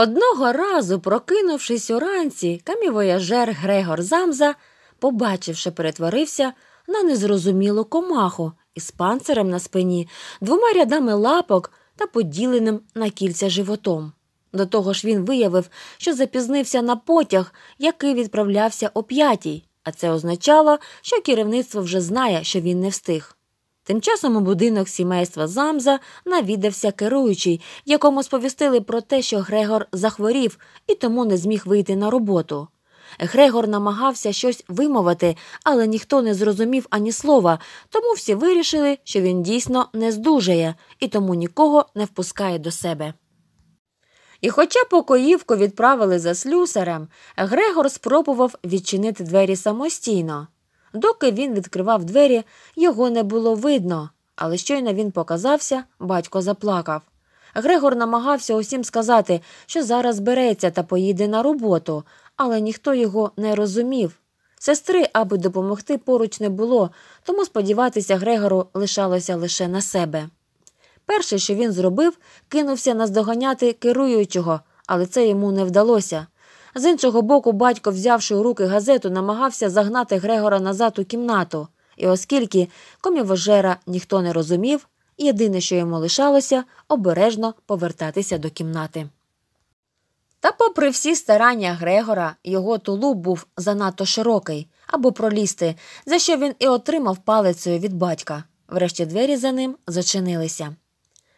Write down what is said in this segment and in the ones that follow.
Одного разу, прокинувшись уранці, камівояжер Грегор Замза, побачивши, перетворився на незрозумілу комаху із панцирем на спині, двома рядами лапок та поділеним на кільця животом. До того ж він виявив, що запізнився на потяг, який відправлявся о п'ятій, а це означало, що керівництво вже знає, що він не встиг. Тим часом у будинок сімейства Замза навідався керуючий, якому сповістили про те, що Грегор захворів і тому не зміг вийти на роботу. Грегор намагався щось вимовити, але ніхто не зрозумів ані слова, тому всі вирішили, що він дійсно не здужає і тому нікого не впускає до себе. І, хоча покоївку відправили за слюсарем, Грегор спробував відчинити двері самостійно. Доки він відкривав двері, його не було видно, але щойно він показався, батько заплакав. Грегор намагався усім сказати, що зараз береться та поїде на роботу, але ніхто його не розумів. Сестри, аби допомогти, поруч не було, тому сподіватися Грегору лишалося лише на себе. Перше, що він зробив, кинувся наздоганяти керуючого, але це йому не вдалося. З іншого боку, батько, взявши у руки газету, намагався загнати Грегора назад у кімнату. І оскільки комівожера ніхто не розумів, єдине, що йому лишалося, обережно повертатися до кімнати. Та, попри всі старання Грегора, його тулуб був занадто широкий або пролізти, за що він і отримав палицею від батька. Врешті двері за ним зачинилися.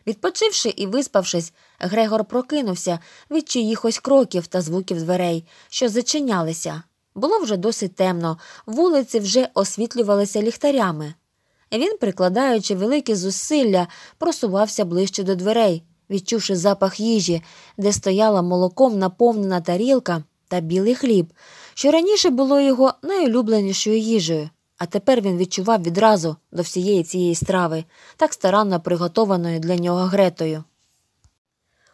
Відпочивши і виспавшись, Грегор прокинувся від чиїхось кроків та звуків дверей, що зачинялися. Було вже досить темно, вулиці вже освітлювалися ліхтарями. Він, прикладаючи великі зусилля, просувався ближче до дверей, відчувши запах їжі, де стояла молоком наповнена тарілка та білий хліб, що раніше було його найулюбленішою їжею. А тепер він відчував відразу до всієї цієї страви, так старанно приготованої для нього гретою.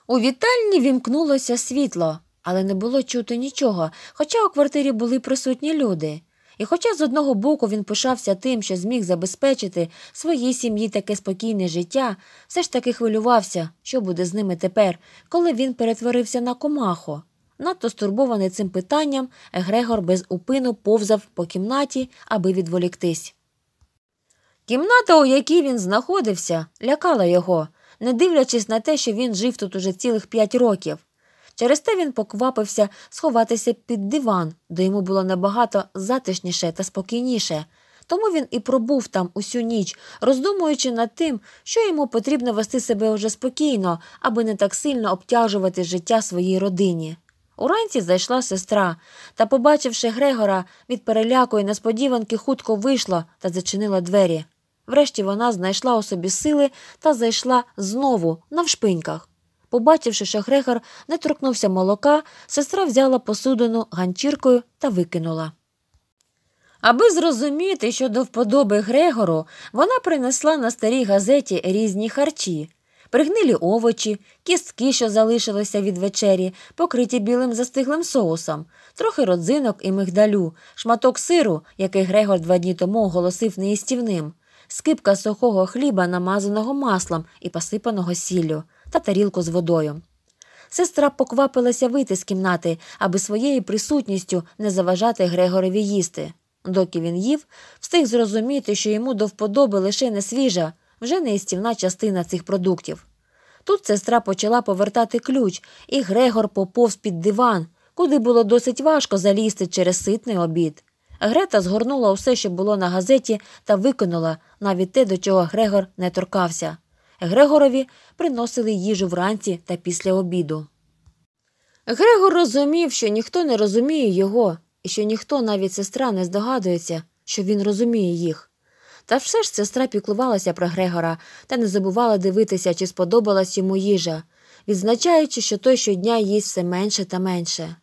У вітальні вімкнулося світло, але не було чути нічого, хоча у квартирі були присутні люди. І хоча з одного боку він пишався тим, що зміг забезпечити своїй сім'ї таке спокійне життя, все ж таки хвилювався, що буде з ними тепер, коли він перетворився на комаху. Надто стурбований цим питанням, Грегор без упину повзав по кімнаті, аби відволіктись. Кімната, у якій він знаходився, лякала його, не дивлячись на те, що він жив тут уже цілих п'ять років. Через те він поквапився сховатися під диван, де йому було набагато затишніше та спокійніше. Тому він і пробув там усю ніч, роздумуючи над тим, що йому потрібно вести себе уже спокійно, аби не так сильно обтяжувати життя своїй родині. Уранці зайшла сестра та, побачивши Грегора від переляку і несподіванки, хутко вийшла та зачинила двері. Врешті вона знайшла у собі сили та зайшла знову навшпиньках. Побачивши, що Грегор не торкнувся молока, сестра взяла посудину ганчіркою та викинула. Аби зрозуміти, що до вподоби Грегору, вона принесла на старій газеті різні харчі, пригнилі овочі, кістки, що залишилися від вечері, покриті білим застиглим соусом, трохи родзинок і мигдалю, шматок сиру, який Грегор два дні тому оголосив неїстівним, скипка сухого хліба, намазаного маслом і посипаного сіллю, та тарілку з водою. Сестра поквапилася вийти з кімнати, аби своєю присутністю не заважати Грегорові їсти. Доки він їв, встиг зрозуміти, що йому до вподоби лише не свіжа вже неїстівна частина цих продуктів. Тут сестра почала повертати ключ, і Грегор поповз під диван, куди було досить важко залізти через ситний обід. Грета згорнула усе, що було на газеті, та викинула навіть те, до чого Грегор не торкався. Грегорові приносили їжу вранці та після обіду. Грегор розумів, що ніхто не розуміє його, і що ніхто, навіть сестра, не здогадується, що він розуміє їх. Та все ж сестра піклувалася про Грегора та не забувала дивитися, чи сподобалась йому їжа, відзначаючи, що той щодня їсть все менше та менше.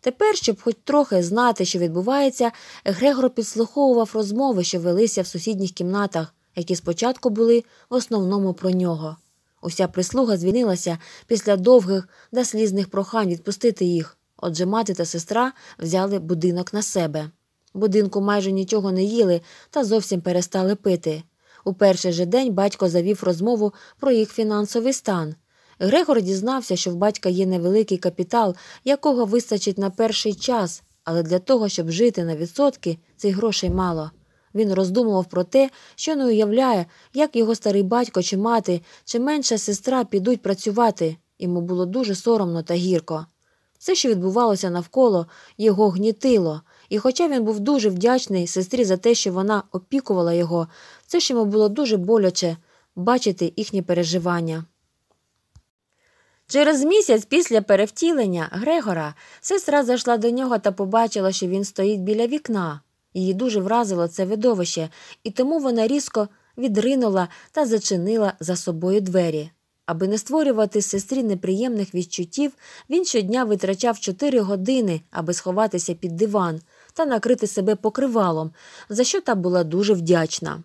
Тепер, щоб хоч трохи знати, що відбувається, Грегор підслуховував розмови, що велися в сусідніх кімнатах, які спочатку були в основному про нього. Уся прислуга звінилася після довгих та слізних прохань відпустити їх, отже мати та сестра взяли будинок на себе будинку майже нічого не їли та зовсім перестали пити. У перший же день батько завів розмову про їх фінансовий стан. Грегор дізнався, що в батька є невеликий капітал, якого вистачить на перший час, але для того, щоб жити на відсотки, цих грошей мало. Він роздумував про те, що не уявляє, як його старий батько чи мати, чи менша сестра підуть працювати. Йому було дуже соромно та гірко. Все, що відбувалося навколо, його гнітило. І хоча він був дуже вдячний сестрі за те, що вона опікувала його, це ж йому було дуже боляче бачити їхні переживання. Через місяць після перевтілення Грегора сестра зайшла до нього та побачила, що він стоїть біля вікна. Її дуже вразило це видовище, і тому вона різко відринула та зачинила за собою двері. Аби не створювати сестрі неприємних відчуттів, він щодня витрачав 4 години, аби сховатися під диван, та накрити себе покривалом, за що та була дуже вдячна.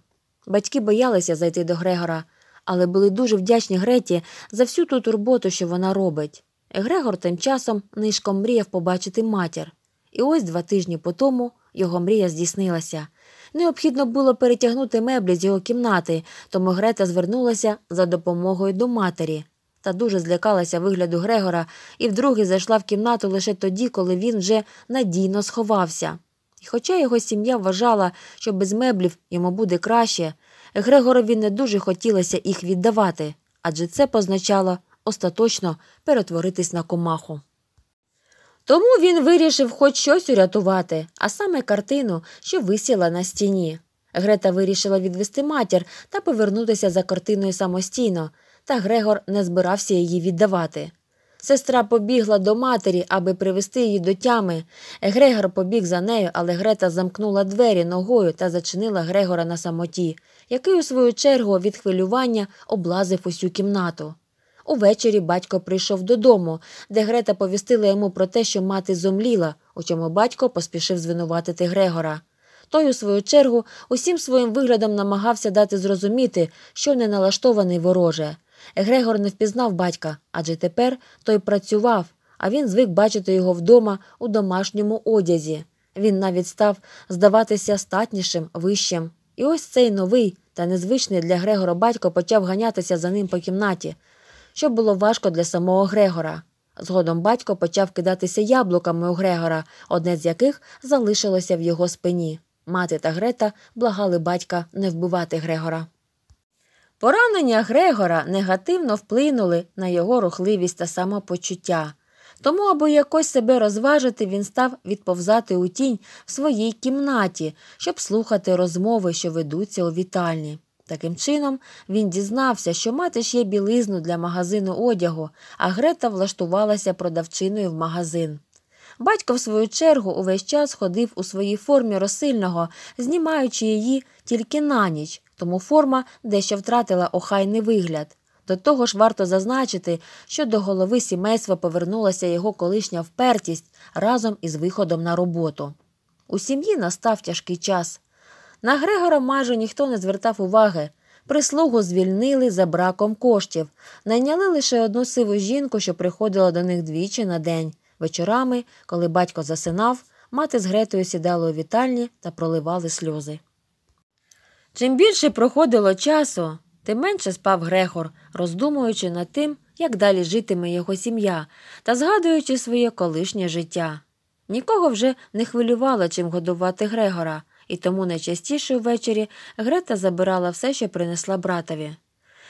Батьки боялися зайти до Грегора, але були дуже вдячні Греті за всю ту турботу, що вона робить. Грегор тим часом нишком мріяв побачити матір. І ось два тижні по тому його мрія здійснилася. Необхідно було перетягнути меблі з його кімнати, тому Грета звернулася за допомогою до матері та дуже злякалася вигляду Грегора і вдруге зайшла в кімнату лише тоді, коли він вже надійно сховався. І хоча його сім'я вважала, що без меблів йому буде краще, Грегорові не дуже хотілося їх віддавати, адже це позначало остаточно перетворитись на комаху. Тому він вирішив хоч щось урятувати, а саме картину, що висіла на стіні. Грета вирішила відвести матір та повернутися за картиною самостійно, та Грегор не збирався її віддавати. Сестра побігла до матері, аби привести її до тями. Грегор побіг за нею, але Грета замкнула двері ногою та зачинила Грегора на самоті, який, у свою чергу, від хвилювання облазив усю кімнату. Увечері батько прийшов додому, де Грета повістила йому про те, що мати зомліла, у чому батько поспішив звинуватити Грегора. Той, у свою чергу, усім своїм виглядом намагався дати зрозуміти, що не налаштований вороже. Грегор не впізнав батька, адже тепер той працював, а він звик бачити його вдома у домашньому одязі. Він навіть став здаватися статнішим, вищим. І ось цей новий та незвичний для Грегора батько почав ганятися за ним по кімнаті, що було важко для самого Грегора. Згодом батько почав кидатися яблуками у Грегора, одне з яких залишилося в його спині. Мати та Грета благали батька не вбивати Грегора. Поранення Грегора негативно вплинули на його рухливість та самопочуття. Тому, аби якось себе розважити, він став відповзати у тінь в своїй кімнаті, щоб слухати розмови, що ведуться у вітальні. Таким чином, він дізнався, що мати ще білизну для магазину одягу, а Грета влаштувалася продавчиною в магазин. Батько, в свою чергу, увесь час ходив у своїй формі розсильного, знімаючи її тільки на ніч, тому форма дещо втратила охайний вигляд. До того ж, варто зазначити, що до голови сімейства повернулася його колишня впертість разом із виходом на роботу. У сім'ї настав тяжкий час. На Грегора майже ніхто не звертав уваги. Прислугу звільнили за браком коштів, найняли лише одну сиву жінку, що приходила до них двічі на день. Вечорами, коли батько засинав, мати з Гретою сідали у вітальні та проливали сльози. Чим більше проходило часу, тим менше спав Грегор, роздумуючи над тим, як далі житиме його сім'я та згадуючи своє колишнє життя. Нікого вже не хвилювало чим годувати Грегора, і тому найчастіше ввечері Грета забирала все, що принесла братові.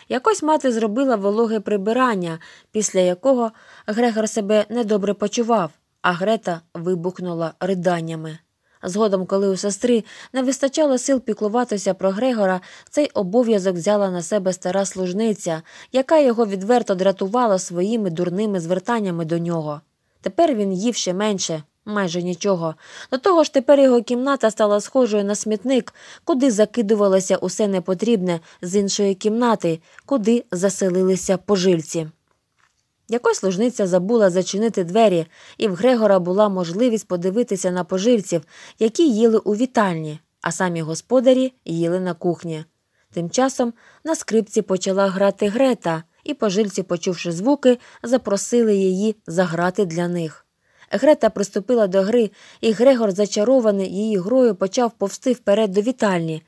Якось мати зробила вологе прибирання, після якого Грегор себе недобре почував, а Грета вибухнула риданнями. Згодом, коли у сестри не вистачало сил піклуватися про Грегора, цей обов'язок взяла на себе стара служниця, яка його відверто дратувала своїми дурними звертаннями до нього. Тепер він їв ще менше, майже нічого. До того ж, тепер його кімната стала схожою на смітник, куди закидувалося усе непотрібне з іншої кімнати, куди заселилися пожильці. Якось служниця забула зачинити двері, і в Грегора була можливість подивитися на поживців, які їли у вітальні, а самі господарі їли на кухні. Тим часом на скрипці почала грати Грета, і пожильці, почувши звуки, запросили її заграти для них. Грета приступила до гри, і Грегор, зачарований її грою, почав повсти вперед до вітальні,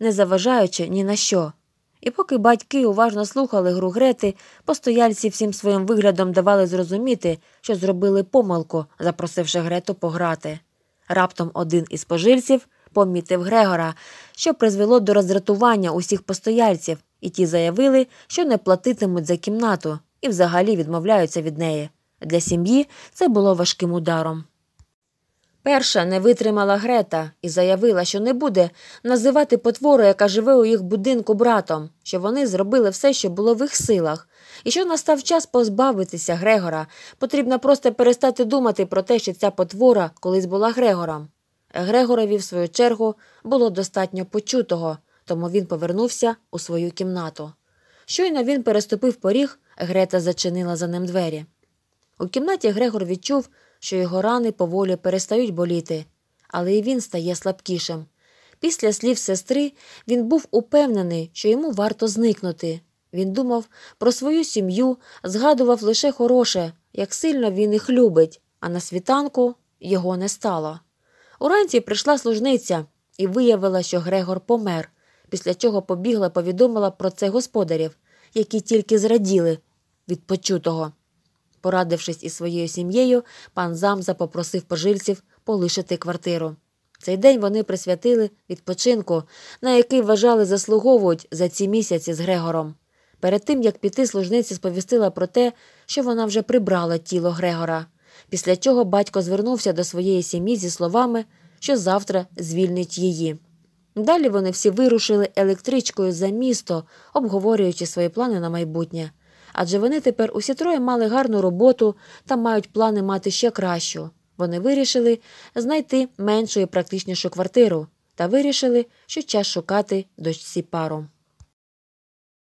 не заважаючи ні на що. І поки батьки уважно слухали гру грети, постояльці всім своїм виглядом давали зрозуміти, що зробили помилку, запросивши грету пограти. Раптом один із пожильців помітив Грегора, що призвело до роздратування усіх постояльців, і ті заявили, що не платитимуть за кімнату і взагалі відмовляються від неї. Для сім'ї це було важким ударом. Перша не витримала Грета і заявила, що не буде називати потвору, яка живе у їх будинку братом, що вони зробили все, що було в їх силах, і що настав час позбавитися Грегора. Потрібно просто перестати думати про те, що ця потвора колись була Грегором. Грегорові, в свою чергу, було достатньо почутого, тому він повернувся у свою кімнату. Щойно він переступив поріг, Грета зачинила за ним двері. У кімнаті Грегор відчув, що його рани поволі перестають боліти, але й він стає слабкішим. Після слів сестри він був упевнений, що йому варто зникнути. Він думав про свою сім'ю, згадував лише хороше, як сильно він їх любить, а на світанку його не стало. Уранці прийшла служниця і виявила, що Грегор помер, після чого побігла повідомила про це господарів, які тільки зраділи від почутого. Порадившись із своєю сім'єю, пан Замза попросив пожильців полишити квартиру. Цей день вони присвятили відпочинку, на який вважали заслуговують за ці місяці з Грегором. Перед тим як піти, служниця сповістила про те, що вона вже прибрала тіло Грегора, після чого батько звернувся до своєї сім'ї зі словами, що завтра звільнить її. Далі вони всі вирушили електричкою за місто, обговорюючи свої плани на майбутнє адже вони тепер усі троє мали гарну роботу та мають плани мати ще кращу. Вони вирішили знайти меншу і практичнішу квартиру та вирішили, що час шукати дочці пару.